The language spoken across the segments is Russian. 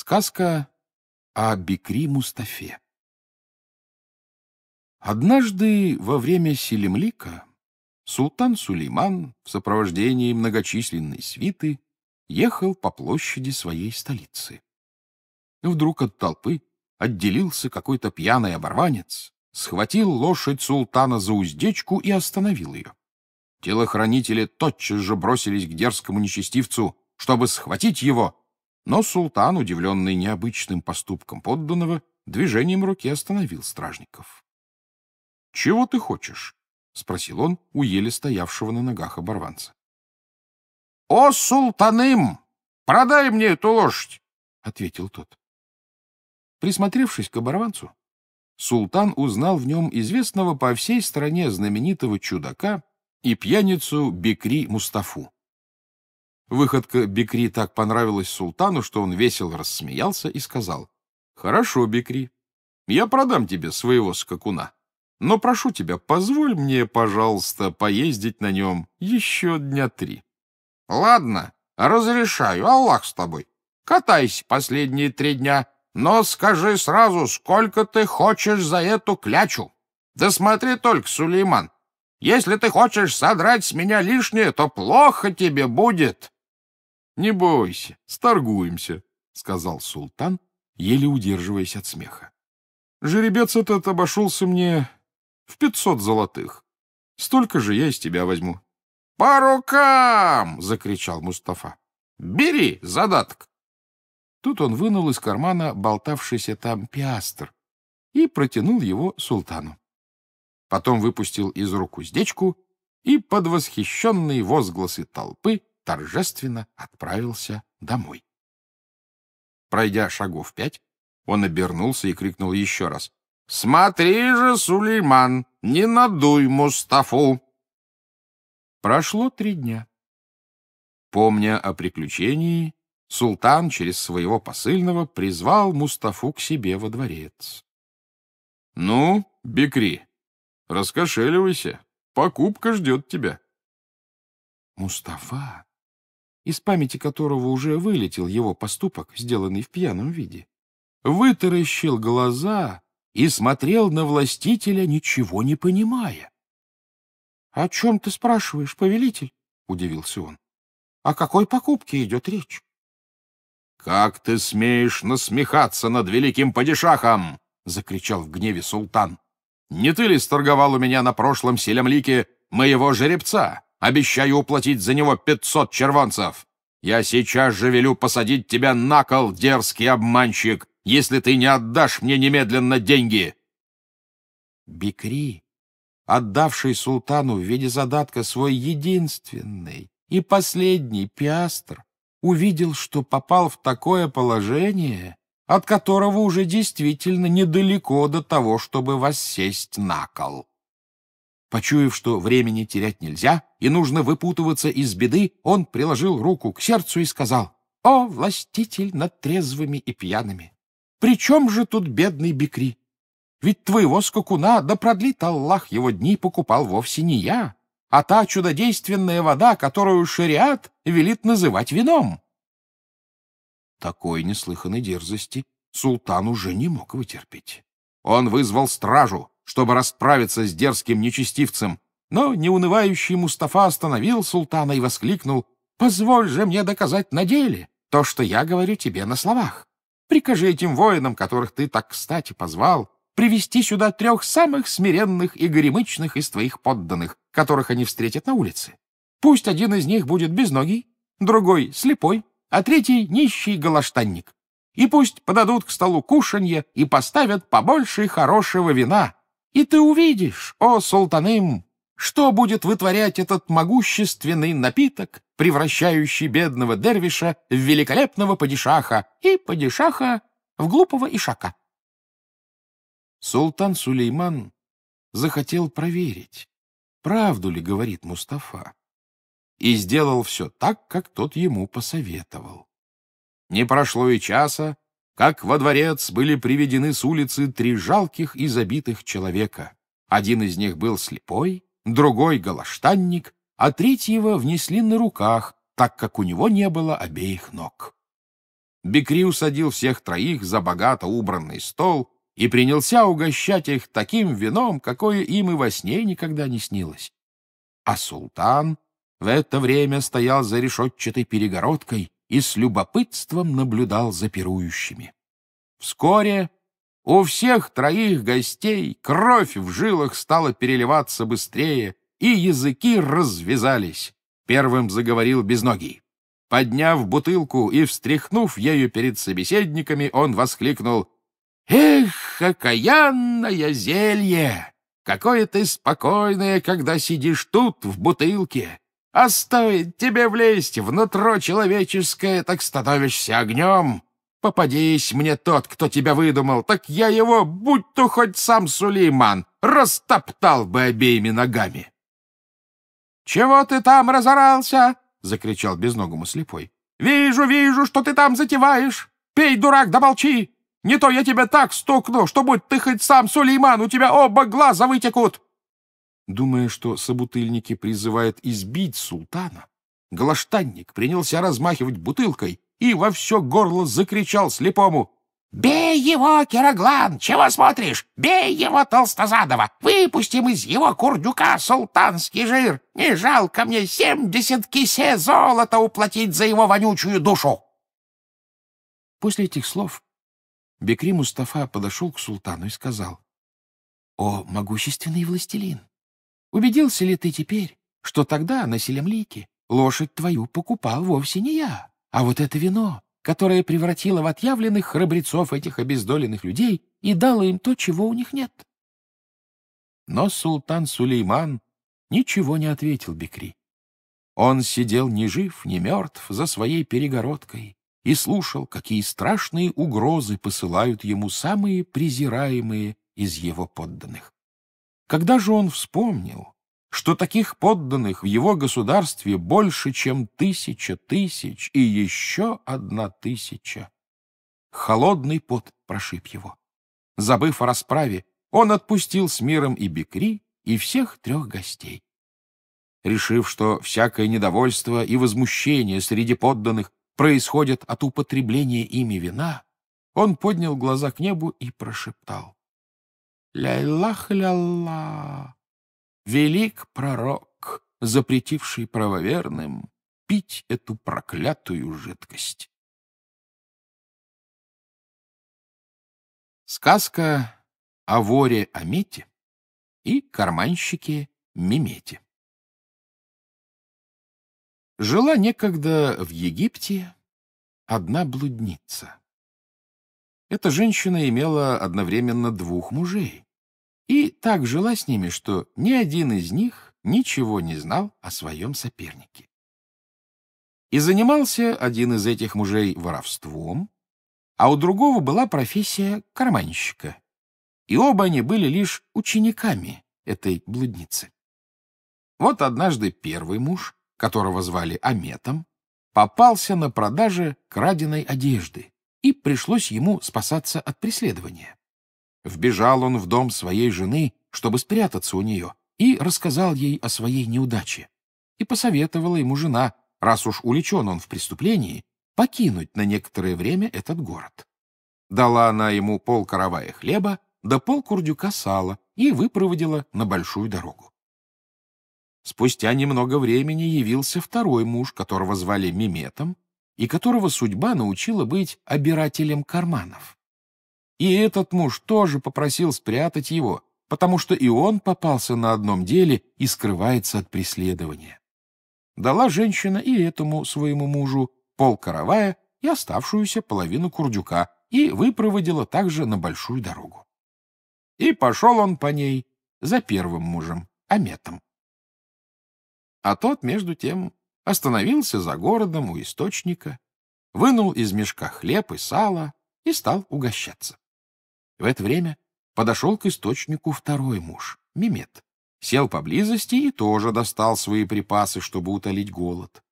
Сказка о Бекри Мустафе Однажды во время Селемлика султан Сулейман в сопровождении многочисленной свиты ехал по площади своей столицы. Вдруг от толпы отделился какой-то пьяный оборванец, схватил лошадь султана за уздечку и остановил ее. Телохранители тотчас же бросились к дерзкому нечестивцу, чтобы схватить его но султан, удивленный необычным поступком подданного, движением руки остановил стражников. — Чего ты хочешь? — спросил он у еле стоявшего на ногах оборванца. — О, султаным! Продай мне эту лошадь! — ответил тот. Присмотревшись к оборванцу, султан узнал в нем известного по всей стране знаменитого чудака и пьяницу Бекри Мустафу. Выходка Бекри так понравилась султану, что он весело рассмеялся и сказал, «Хорошо, Бекри, я продам тебе своего скакуна, но прошу тебя, позволь мне, пожалуйста, поездить на нем еще дня три». «Ладно, разрешаю, Аллах с тобой. Катайся последние три дня, но скажи сразу, сколько ты хочешь за эту клячу. Да смотри только, Сулейман, если ты хочешь содрать с меня лишнее, то плохо тебе будет». Не бойся, сторгуемся, — сказал султан, еле удерживаясь от смеха. Жеребец этот обошелся мне в пятьсот золотых. Столько же я из тебя возьму. — По рукам! — закричал Мустафа. — Бери задаток! Тут он вынул из кармана болтавшийся там пиастр и протянул его султану. Потом выпустил из рук уздечку и под восхищенные возгласы толпы торжественно отправился домой. Пройдя шагов пять, он обернулся и крикнул еще раз. «Смотри же, Сулейман, не надуй Мустафу!» Прошло три дня. Помня о приключении, султан через своего посыльного призвал Мустафу к себе во дворец. — Ну, Бекри, раскошеливайся, покупка ждет тебя. Мустафа из памяти которого уже вылетел его поступок, сделанный в пьяном виде, вытаращил глаза и смотрел на властителя, ничего не понимая. — О чем ты спрашиваешь, повелитель? — удивился он. — О какой покупке идет речь? — Как ты смеешь насмехаться над великим падишахом? — закричал в гневе султан. — Не ты ли сторговал у меня на прошлом селемлике моего жеребца? Обещаю уплатить за него 500 червонцев. Я сейчас же велю посадить тебя на кол, дерзкий обманщик, если ты не отдашь мне немедленно деньги!» Бикри, отдавший султану в виде задатка свой единственный и последний пиастр, увидел, что попал в такое положение, от которого уже действительно недалеко до того, чтобы воссесть на кол. Почуяв, что времени терять нельзя и нужно выпутываться из беды, он приложил руку к сердцу и сказал, «О, властитель над трезвыми и пьяными! При чем же тут бедный Бекри? Ведь твоего скакуна, да продлит Аллах его дни, покупал вовсе не я, а та чудодейственная вода, которую шариат велит называть вином». Такой неслыханной дерзости султан уже не мог вытерпеть. Он вызвал стражу, чтобы расправиться с дерзким нечестивцем, но неунывающий Мустафа остановил султана и воскликнул «Позволь же мне доказать на деле то, что я говорю тебе на словах. Прикажи этим воинам, которых ты так кстати позвал, привести сюда трех самых смиренных и горемычных из твоих подданных, которых они встретят на улице. Пусть один из них будет безногий, другой — слепой, а третий — нищий галаштанник. И пусть подадут к столу кушанье и поставят побольше хорошего вина, и ты увидишь, о султаным, что будет вытворять этот могущественный напиток, превращающий бедного дервиша в великолепного падишаха и падишаха в глупого ишака. Султан Сулейман захотел проверить, правду ли говорит Мустафа, и сделал все так, как тот ему посоветовал. Не прошло и часа, как во дворец были приведены с улицы три жалких и забитых человека. Один из них был слепой, другой — голоштанник, а третьего внесли на руках, так как у него не было обеих ног. Бекри усадил всех троих за богато убранный стол и принялся угощать их таким вином, какое им и во сне никогда не снилось. А султан в это время стоял за решетчатой перегородкой и с любопытством наблюдал за пирующими. Вскоре у всех троих гостей кровь в жилах стала переливаться быстрее, и языки развязались. Первым заговорил безногий. Подняв бутылку и встряхнув ею перед собеседниками, он воскликнул «Эх, окаянное зелье! Какое ты спокойное, когда сидишь тут, в бутылке! А стоит тебе влезть внутро человеческое, так становишься огнем. Попадись мне тот, кто тебя выдумал, так я его, будь то хоть сам Сулейман, растоптал бы обеими ногами. «Чего ты там разорался?» — закричал безногому слепой. «Вижу, вижу, что ты там затеваешь! Пей, дурак, да молчи! Не то я тебя так стукну, что будь ты хоть сам Сулейман, у тебя оба глаза вытекут!» Думая, что собутыльники призывают избить султана, Глаштанник принялся размахивать бутылкой и во все горло закричал слепому «Бей его, Кироглан, Чего смотришь? Бей его, Толстозадова! Выпустим из его курдюка султанский жир! Не жалко мне семьдесят кисе золота уплатить за его вонючую душу!» После этих слов Бекри Мустафа подошел к султану и сказал «О, могущественный властелин! Убедился ли ты теперь, что тогда на Селемлике лошадь твою покупал вовсе не я, а вот это вино, которое превратило в отъявленных храбрецов этих обездоленных людей и дало им то, чего у них нет? Но султан Сулейман ничего не ответил Бекри. Он сидел ни жив, ни мертв за своей перегородкой и слушал, какие страшные угрозы посылают ему самые презираемые из его подданных. Когда же он вспомнил, что таких подданных в его государстве больше, чем тысяча тысяч и еще одна тысяча? Холодный пот прошиб его. Забыв о расправе, он отпустил с миром и Бекри, и всех трех гостей. Решив, что всякое недовольство и возмущение среди подданных происходят от употребления ими вина, он поднял глаза к небу и прошептал ля ла ля Велик пророк, запретивший правоверным пить эту проклятую жидкость. Сказка о воре Амите и карманщике Мимете. Жила некогда в Египте одна блудница. Эта женщина имела одновременно двух мужей и так жила с ними, что ни один из них ничего не знал о своем сопернике. И занимался один из этих мужей воровством, а у другого была профессия карманщика. И оба они были лишь учениками этой блудницы. Вот однажды первый муж, которого звали Аметом, попался на продаже краденой одежды, и пришлось ему спасаться от преследования. Вбежал он в дом своей жены, чтобы спрятаться у нее, и рассказал ей о своей неудаче. И посоветовала ему жена, раз уж увлечен он в преступлении, покинуть на некоторое время этот город. Дала она ему пол каравая хлеба да пол курдюка сала и выпроводила на большую дорогу. Спустя немного времени явился второй муж, которого звали Миметом, и которого судьба научила быть обирателем карманов. И этот муж тоже попросил спрятать его, потому что и он попался на одном деле и скрывается от преследования. Дала женщина и этому своему мужу пол каравая и оставшуюся половину курдюка и выпроводила также на большую дорогу. И пошел он по ней за первым мужем, Аметом. А тот, между тем, остановился за городом у источника, вынул из мешка хлеб и сало и стал угощаться. В это время подошел к источнику второй муж, Мимет. Сел поблизости и тоже достал свои припасы, чтобы утолить голод.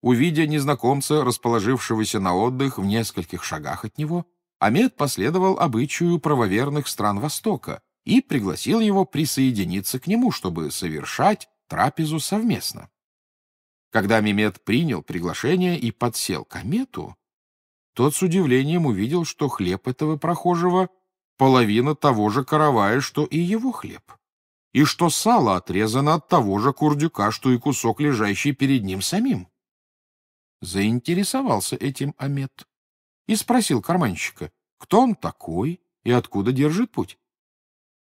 Увидя незнакомца, расположившегося на отдых в нескольких шагах от него, Амед последовал обычаю правоверных стран Востока и пригласил его присоединиться к нему, чтобы совершать трапезу совместно. Когда Мимед принял приглашение и подсел к Амету, тот с удивлением увидел, что хлеб этого прохожего — половина того же каравая, что и его хлеб, и что сало отрезано от того же курдюка, что и кусок, лежащий перед ним самим. Заинтересовался этим Амет и спросил карманщика, кто он такой и откуда держит путь.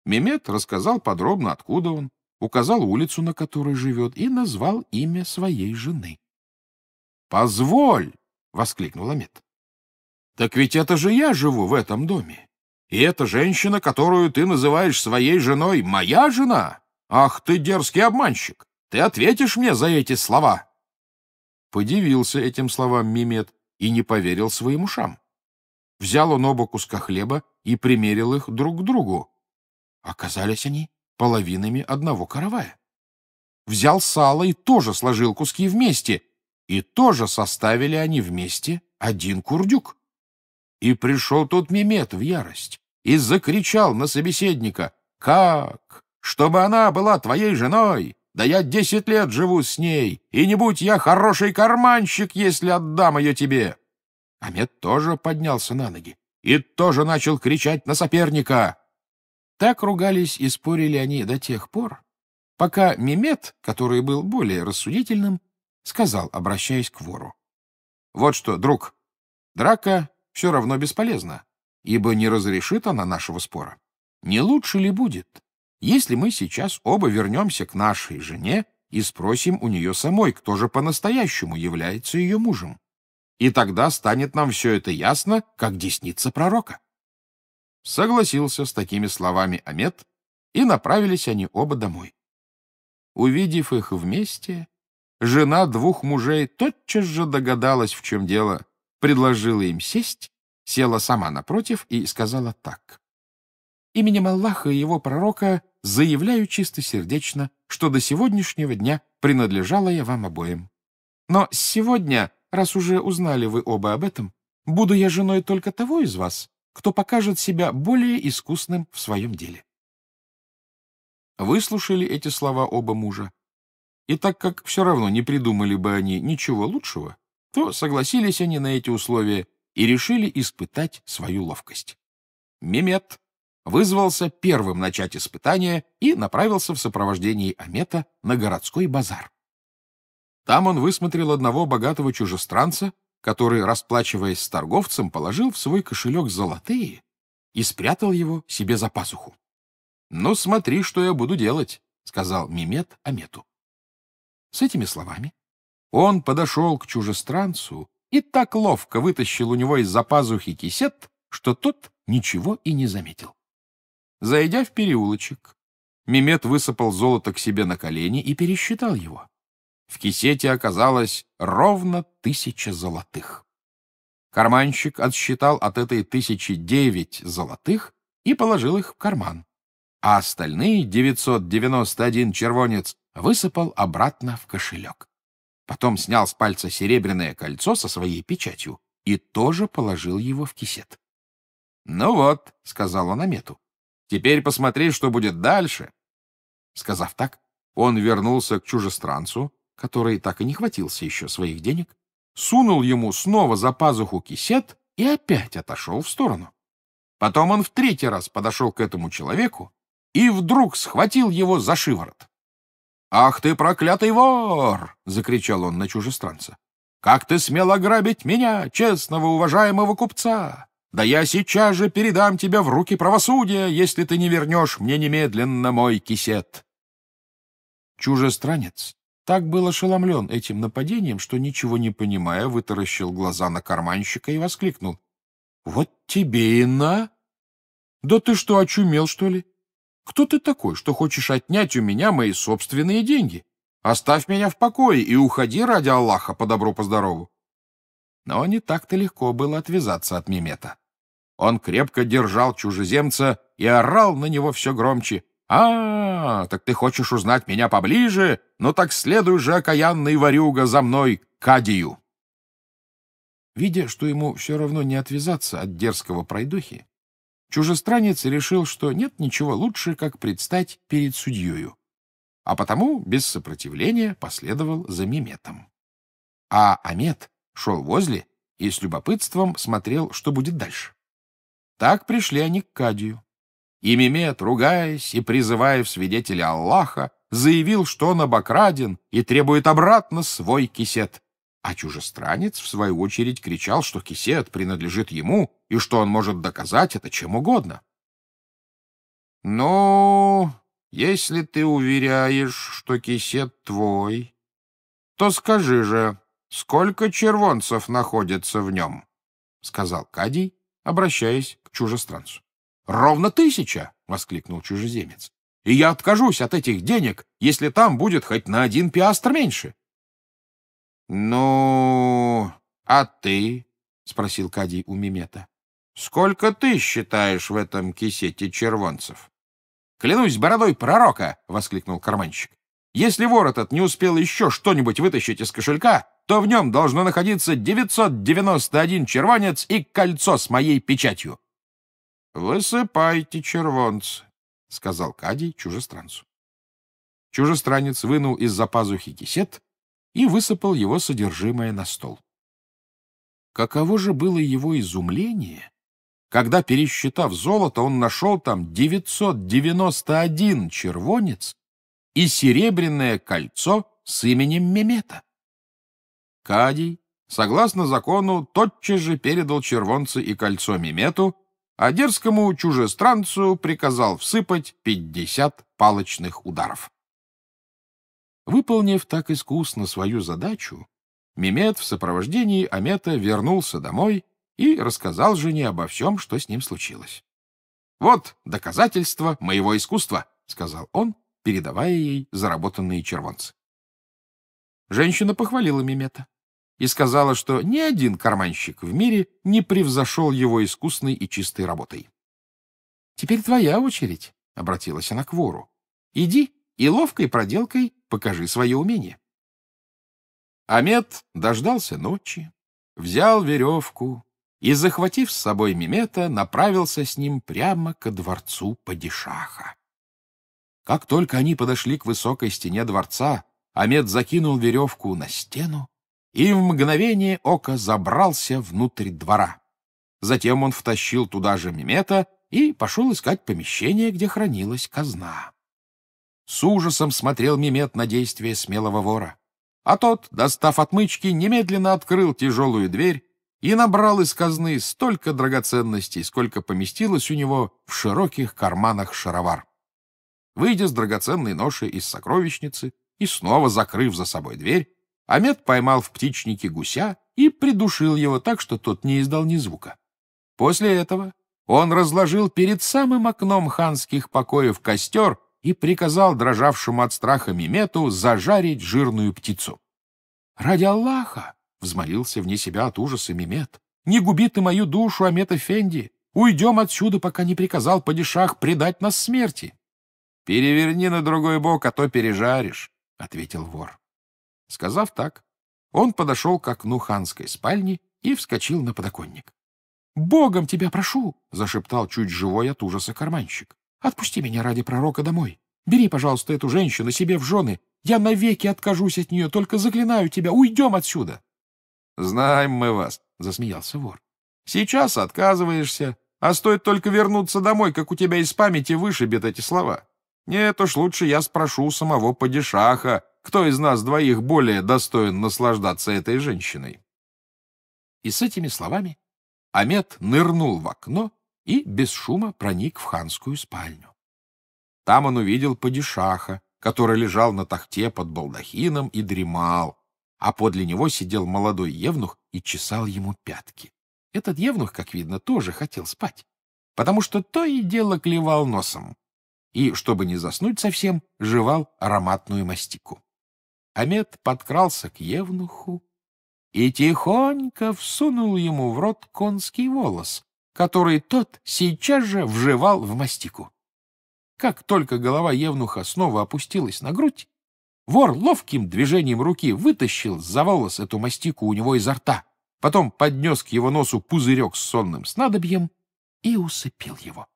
Мемет рассказал подробно, откуда он, указал улицу, на которой живет, и назвал имя своей жены. «Позволь!» — воскликнул Амет. Так ведь это же я живу в этом доме. И эта женщина, которую ты называешь своей женой, моя жена? Ах ты дерзкий обманщик! Ты ответишь мне за эти слова!» Подивился этим словам Мимет и не поверил своим ушам. Взял он оба куска хлеба и примерил их друг к другу. Оказались они половинами одного каравая. Взял сало и тоже сложил куски вместе, и тоже составили они вместе один курдюк. И пришел тут Мимет в ярость и закричал на собеседника. «Как? Чтобы она была твоей женой? Да я десять лет живу с ней, и не будь я хороший карманщик, если отдам ее тебе!» Амет тоже поднялся на ноги и тоже начал кричать на соперника. Так ругались и спорили они до тех пор, пока Мимет, который был более рассудительным, сказал, обращаясь к вору. «Вот что, друг, драка все равно бесполезна, ибо не разрешит она нашего спора. Не лучше ли будет, если мы сейчас оба вернемся к нашей жене и спросим у нее самой, кто же по-настоящему является ее мужем? И тогда станет нам все это ясно, как десница пророка. Согласился с такими словами Амет, и направились они оба домой. Увидев их вместе, жена двух мужей тотчас же догадалась, в чем дело, предложила им сесть, села сама напротив и сказала так. «Именем Аллаха и его пророка заявляю чистосердечно, что до сегодняшнего дня принадлежала я вам обоим. Но сегодня, раз уже узнали вы оба об этом, буду я женой только того из вас, кто покажет себя более искусным в своем деле». Выслушали эти слова оба мужа, и так как все равно не придумали бы они ничего лучшего, то согласились они на эти условия и решили испытать свою ловкость. Мемет вызвался первым начать испытание и направился в сопровождении Амета на городской базар. Там он высмотрел одного богатого чужестранца, который, расплачиваясь с торговцем, положил в свой кошелек золотые и спрятал его себе за пазуху. «Ну, смотри, что я буду делать», — сказал Мимет Амету. С этими словами он подошел к чужестранцу и так ловко вытащил у него из-за пазухи кисет, что тот ничего и не заметил. Зайдя в переулочек, Мимет высыпал золото к себе на колени и пересчитал его. В кисете оказалось ровно тысяча золотых. Карманщик отсчитал от этой тысячи девять золотых и положил их в карман, а остальные 991 червонец высыпал обратно в кошелек. Потом снял с пальца серебряное кольцо со своей печатью и тоже положил его в кисет. «Ну вот», — сказал он Амету, — «теперь посмотри, что будет дальше». Сказав так, он вернулся к чужестранцу, который так и не хватился еще своих денег, сунул ему снова за пазуху кисет и опять отошел в сторону. Потом он в третий раз подошел к этому человеку и вдруг схватил его за шиворот. «Ах ты, проклятый вор!» — закричал он на чужестранца. «Как ты смел ограбить меня, честного, уважаемого купца? Да я сейчас же передам тебя в руки правосудия, если ты не вернешь мне немедленно мой кисет. Чужестранец так был ошеломлен этим нападением, что, ничего не понимая, вытаращил глаза на карманщика и воскликнул. «Вот тебе и на! Да ты что, очумел, что ли? Кто ты такой, что хочешь отнять у меня мои собственные деньги? Оставь меня в покое и уходи ради Аллаха по добру, по здорову. Но не так-то легко было отвязаться от Мимета. Он крепко держал чужеземца и орал на него все громче. «А, так ты хочешь узнать меня поближе? Ну так следуй же, окаянный варюга, за мной Кадию!» Видя, что ему все равно не отвязаться от дерзкого пройдухи. Чужестранец решил, что нет ничего лучше, как предстать перед судьею, а потому без сопротивления последовал за Меметом. А Амет шел возле и с любопытством смотрел, что будет дальше. Так пришли они к Кадию. И Мемет, ругаясь и призывая в свидетели Аллаха, заявил, что он обокраден и требует обратно свой кисет. А чужестранец, в свою очередь, кричал, что кисет принадлежит ему и что он может доказать это чем угодно. «Ну, если ты уверяешь, что кисет твой, то скажи же, сколько червонцев находится в нем?» — сказал Кадий, обращаясь к чужестранцу. «Ровно тысяча!» — воскликнул чужеземец. «И я откажусь от этих денег, если там будет хоть на один пиастр меньше!» «Ну, а ты?» — спросил Кадий у Мимета. «Сколько ты считаешь в этом кисете червонцев?» «Клянусь бородой пророка!» — воскликнул карманщик. «Если вор этот не успел еще что-нибудь вытащить из кошелька, то в нем должно находиться 991 червонец и кольцо с моей печатью». «Высыпайте, червонцы», — сказал Кадий чужестранцу. Чужестранец вынул из-за пазухи кисет и высыпал его содержимое на стол. Каково же было его изумление, когда, пересчитав золото, он нашел там 991 червонец и серебряное кольцо с именем Мемета. Кадий, согласно закону, тотчас же передал червонцы и кольцо Мемету, а дерзкому чужестранцу приказал всыпать 50 палочных ударов. Выполнив так искусно свою задачу, Мемед в сопровождении Амета вернулся домой и рассказал жене обо всем, что с ним случилось. «Вот доказательство моего искусства», — сказал он, передавая ей заработанные червонцы. Женщина похвалила Мемета и сказала, что ни один карманщик в мире не превзошел его искусной и чистой работой. «Теперь твоя очередь», — обратилась она к вору. «Иди и ловкой проделкой покажи свое умение. Амет дождался ночи, взял веревку и, захватив с собой Мимета, направился с ним прямо ко дворцу Падишаха. Как только они подошли к высокой стене дворца, Амет закинул веревку на стену и в мгновение ока забрался внутрь двора. Затем он втащил туда же Мимета и пошел искать помещение, где хранилась казна. С ужасом смотрел Мимет на действия смелого вора. А тот, достав отмычки, немедленно открыл тяжелую дверь и набрал из казны столько драгоценностей, сколько поместилось у него в широких карманах шаровар. Выйдя с драгоценной ноши из сокровищницы и снова закрыв за собой дверь, Амет поймал в птичнике гуся и придушил его так, что тот не издал ни звука. После этого он разложил перед самым окном ханских покоев костер — и приказал дрожавшему от страха Мимету зажарить жирную птицу. «Ради Аллаха!» — взмолился вне себя от ужаса Мимет. «Не губи ты мою душу, Амет Эфенди! Уйдем отсюда, пока не приказал падишах предать нас смерти!» «Переверни на другой бок, а то пережаришь!» — ответил вор. Сказав так, он подошел к окну ханской спальни и вскочил на подоконник. «Богом тебя прошу!» — зашептал чуть живой от ужаса карманщик. Отпусти меня ради пророка домой. Бери, пожалуйста, эту женщину себе в жены. Я навеки откажусь от нее, только заклинаю тебя, уйдем отсюда. — Знаем мы вас, — засмеялся вор. — Сейчас отказываешься, а стоит только вернуться домой, как у тебя из памяти вышибет эти слова. Нет уж, лучше я спрошу самого падишаха, кто из нас двоих более достоин наслаждаться этой женщиной. И с этими словами Амет нырнул в окно, и без шума проник в ханскую спальню. Там он увидел падишаха, который лежал на тахте под балдахином и дремал, а подле него сидел молодой евнух и чесал ему пятки. Этот евнух, как видно, тоже хотел спать, потому что то и дело клевал носом и, чтобы не заснуть совсем, жевал ароматную мастику. Амет подкрался к евнуху и тихонько всунул ему в рот конский волос, который тот сейчас же вживал в мастику. Как только голова Евнуха снова опустилась на грудь, вор ловким движением руки вытащил за волос эту мастику у него изо рта, потом поднес к его носу пузырек с сонным снадобьем и усыпил его.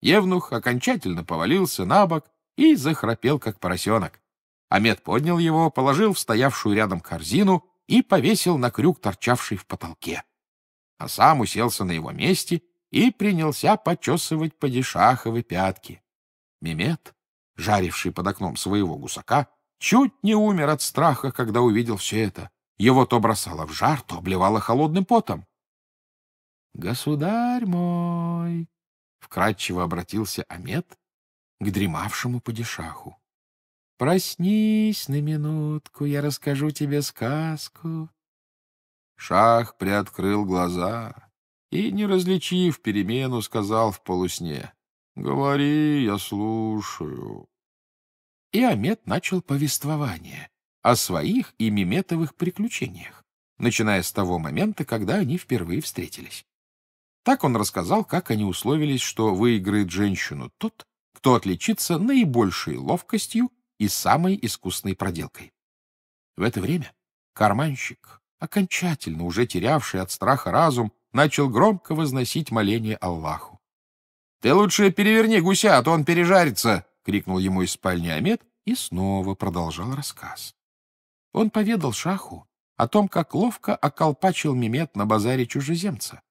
Евнух окончательно повалился на бок и захрапел, как поросенок. Амед поднял его, положил в стоявшую рядом корзину и повесил на крюк, торчавший в потолке а сам уселся на его месте и принялся почесывать падишаховы пятки. Мемет, жаривший под окном своего гусака, чуть не умер от страха, когда увидел все это. Его то бросало в жар, то обливало холодным потом. — Государь мой! — вкратчиво обратился Амет к дремавшему падишаху. — Проснись на минутку, я расскажу тебе сказку. Шах приоткрыл глаза и, не различив перемену, сказал в полусне «Говори, я слушаю». И Амет начал повествование о своих и Меметовых приключениях, начиная с того момента, когда они впервые встретились. Так он рассказал, как они условились, что выиграет женщину тот, кто отличится наибольшей ловкостью и самой искусной проделкой. В это время карманщик, окончательно уже терявший от страха разум, начал громко возносить моление Аллаху. «Ты лучше переверни гуся, а то он пережарится!» — крикнул ему из спальни Амед и снова продолжал рассказ. Он поведал Шаху о том, как ловко околпачил Мемет на базаре чужеземца,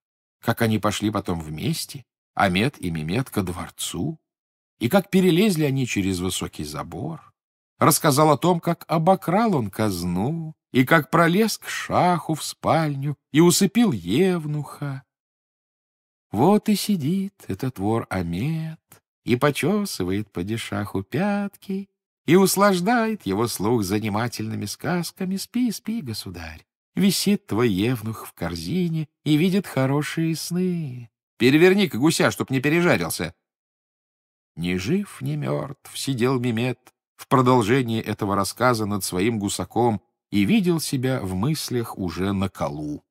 как они пошли потом вместе, Амет и Мемет ко дворцу, и как перелезли они через высокий забор. Рассказал о том, как обокрал он казну, и как пролез к шаху в спальню и усыпил евнуха. Вот и сидит этот вор Амет и почесывает по дешаху пятки и услаждает его слух занимательными сказками «Спи, спи, государь». Висит твой евнух в корзине и видит хорошие сны. Переверни-ка гуся, чтоб не пережарился. Ни жив, ни мертв сидел Мимет в продолжении этого рассказа над своим гусаком, и видел себя в мыслях уже на колу.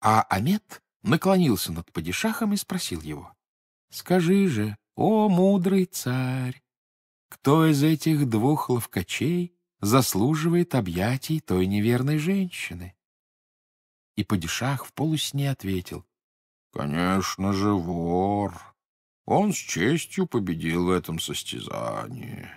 А Амет наклонился над падишахом и спросил его. — Скажи же, о мудрый царь, кто из этих двух ловкачей заслуживает объятий той неверной женщины? И падишах в полусне ответил. — Конечно же, вор. Он с честью победил в этом состязании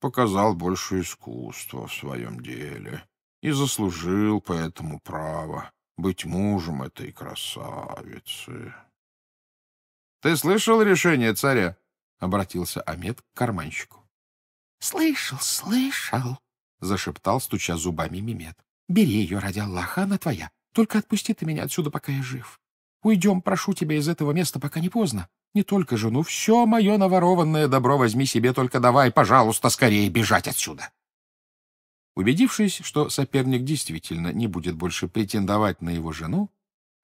показал больше искусства в своем деле и заслужил поэтому право быть мужем этой красавицы. — Ты слышал решение царя? — обратился Амет к карманщику. — Слышал, слышал, — зашептал, стуча зубами Мимет. — Бери ее, ради Аллаха, она твоя. Только отпусти ты меня отсюда, пока я жив. Уйдем, прошу тебя, из этого места, пока не поздно. Не только жену, все мое наворованное добро возьми себе, только давай, пожалуйста, скорее бежать отсюда. Убедившись, что соперник действительно не будет больше претендовать на его жену,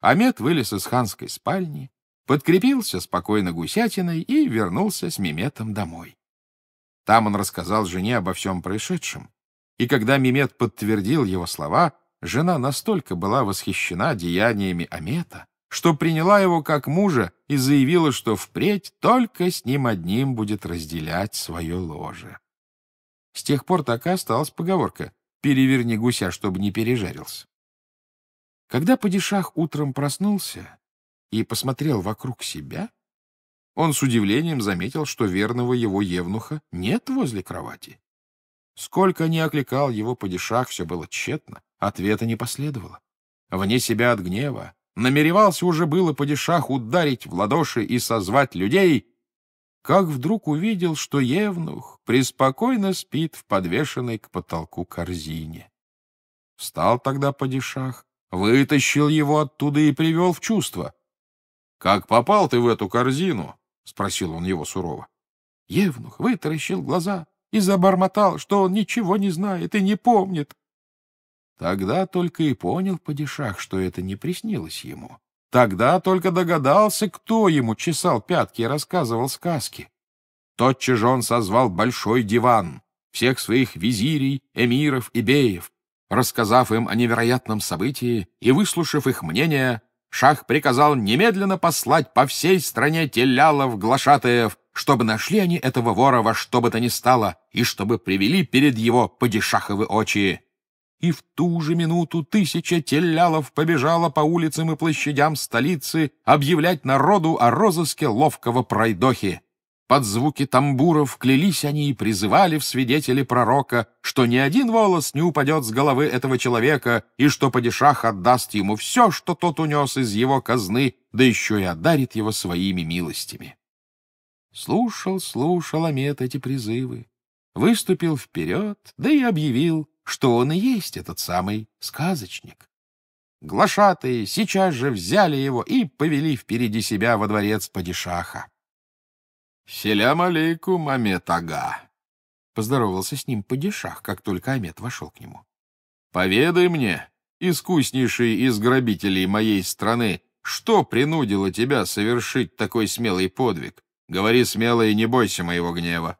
Амет вылез из ханской спальни, подкрепился спокойно гусятиной и вернулся с Меметом домой. Там он рассказал жене обо всем происшедшем, и когда мимет подтвердил его слова, жена настолько была восхищена деяниями Амета, что приняла его как мужа и заявила, что впредь только с ним одним будет разделять свое ложе. С тех пор такая осталась поговорка «переверни гуся, чтобы не пережарился». Когда Падишах утром проснулся и посмотрел вокруг себя, он с удивлением заметил, что верного его евнуха нет возле кровати. Сколько ни окликал его Падишах, все было тщетно, ответа не последовало. Вне себя от гнева намеревался уже было падишах ударить в ладоши и созвать людей, как вдруг увидел, что Евнух преспокойно спит в подвешенной к потолку корзине. Встал тогда падишах, вытащил его оттуда и привел в чувство. — Как попал ты в эту корзину? — спросил он его сурово. Евнух вытаращил глаза и забормотал, что он ничего не знает и не помнит, Тогда только и понял падишах, что это не приснилось ему. Тогда только догадался, кто ему чесал пятки и рассказывал сказки. Тотчас же он созвал большой диван, всех своих визирей, эмиров и беев. Рассказав им о невероятном событии и выслушав их мнение, шах приказал немедленно послать по всей стране телялов-глашатаев, чтобы нашли они этого вора во что бы то ни стало и чтобы привели перед его падишаховы очи и в ту же минуту тысяча телялов побежала по улицам и площадям столицы объявлять народу о розыске ловкого пройдохи. Под звуки тамбуров клялись они и призывали в свидетели пророка, что ни один волос не упадет с головы этого человека, и что падишах отдаст ему все, что тот унес из его казны, да еще и одарит его своими милостями. Слушал, слушал Амет эти призывы, выступил вперед, да и объявил — что он и есть этот самый сказочник. Глашатые сейчас же взяли его и повели впереди себя во дворец падишаха. — Селям алейкум, Амет Ага! — поздоровался с ним падишах, как только Амет вошел к нему. — Поведай мне, искуснейший из грабителей моей страны, что принудило тебя совершить такой смелый подвиг? Говори смело и не бойся моего гнева.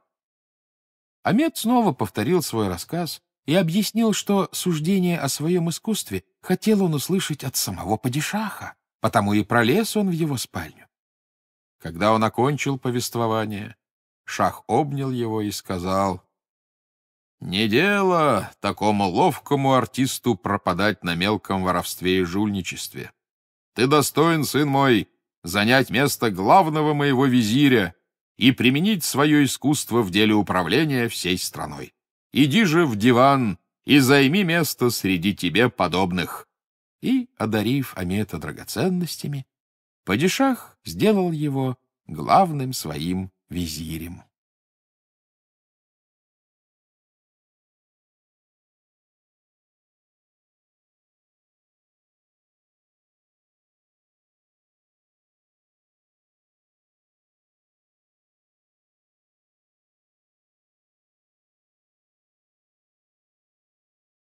Амет снова повторил свой рассказ, и объяснил, что суждение о своем искусстве хотел он услышать от самого падишаха, потому и пролез он в его спальню. Когда он окончил повествование, шах обнял его и сказал, «Не дело такому ловкому артисту пропадать на мелком воровстве и жульничестве. Ты достоин, сын мой, занять место главного моего визиря и применить свое искусство в деле управления всей страной». Иди же в диван и займи место среди тебе подобных». И, одарив Амета драгоценностями, Падишах сделал его главным своим визирем.